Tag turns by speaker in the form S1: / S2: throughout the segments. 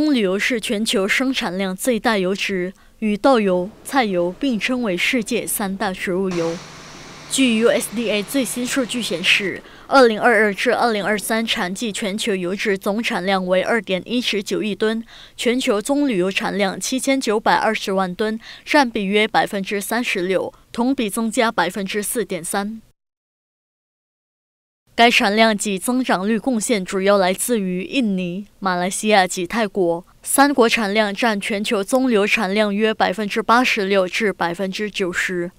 S1: 棕榈油是全球生产量最大油脂，与豆油、菜油并称为世界三大植物油。据 USDA 最新数据显示，二零二二至二零二三产季全球油脂总产量为二点一十九亿吨，全球棕榈油产量七千九百二十万吨，占比约百分之三十六，同比增加百分之四点三。该产量及增长率贡献主要来自于印尼、马来西亚及泰国三国，产量占全球棕榈产量约百分之八十六至百分之九十。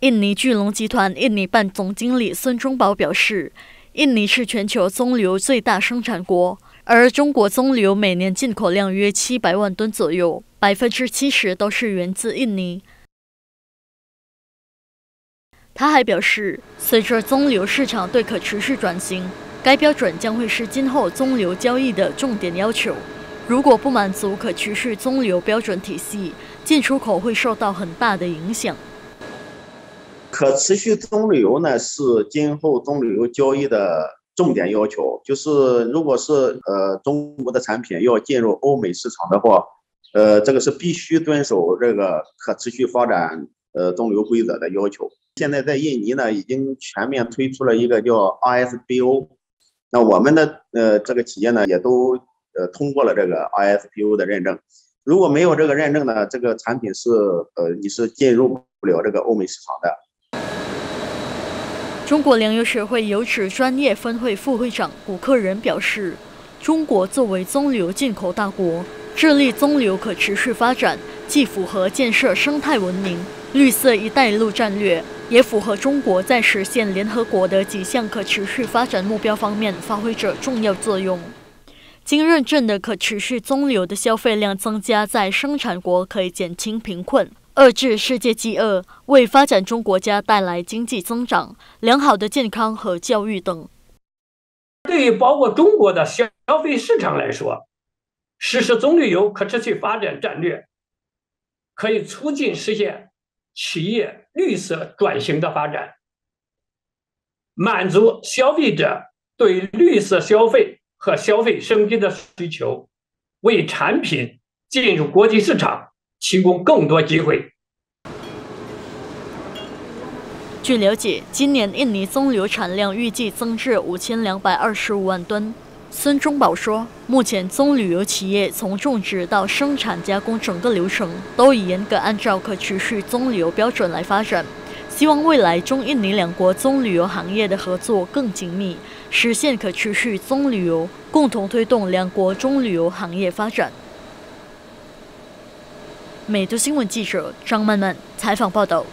S1: 印尼巨龙集团印尼办总经理孙忠宝表示：“印尼是全球棕榈最大生产国，而中国棕榈每年进口量约七百万吨左右，百分之七十都是源自印尼。”他还表示，随着棕榈市场对可持续转型，该标准将会是今后棕榈交易的重点要求。如果不满足可持续棕榈标准体系，进出口会受到很大的影响。
S2: 可持续棕榈油呢是今后棕榈油交易的重点要求，就是如果是呃中国的产品要进入欧美市场的话，呃这个是必须遵守这个可持续发展。呃，棕榈规则的要求，现在在印尼呢，已经全面推出了一个叫 i s b o 那我们的呃这个企业呢，也都呃通过了这个 i s b o 的认证。如果没有这个认证呢，这个产品是呃你是进入不了这个欧美市场的。
S1: 中国粮油学会油脂专业分会副会长古克仁表示，中国作为棕榈进口大国，致力棕榈可持续发展，既符合建设生态文明。绿色“一带一路”战略也符合中国在实现联合国的几项可持续发展目标方面发挥着重要作用。经认证的可持续棕榈油的消费量增加，在生产国可以减轻贫困、遏制世界饥饿、为发展中国家带来经济增长、良好的健康和教育等。
S3: 对于包括中国的消消费市场来说，实施棕榈油可持续发展战略，可以促进实现。企业绿色转型的发展，满足消费者对绿色消费和消费升级的需求，为产品进入国际市场提供更多机会。
S1: 据了解，今年印尼棕榈产量预计增至五千两百二十五万吨。孙忠宝说，目前棕榈油企业从种植到生产加工整个流程都已严格按照可持续棕榈油标准来发展。希望未来中印尼两国棕榈油行业的合作更紧密，实现可持续棕榈油，共同推动两国棕榈油行业发展。美都新闻记者张曼曼采访报道。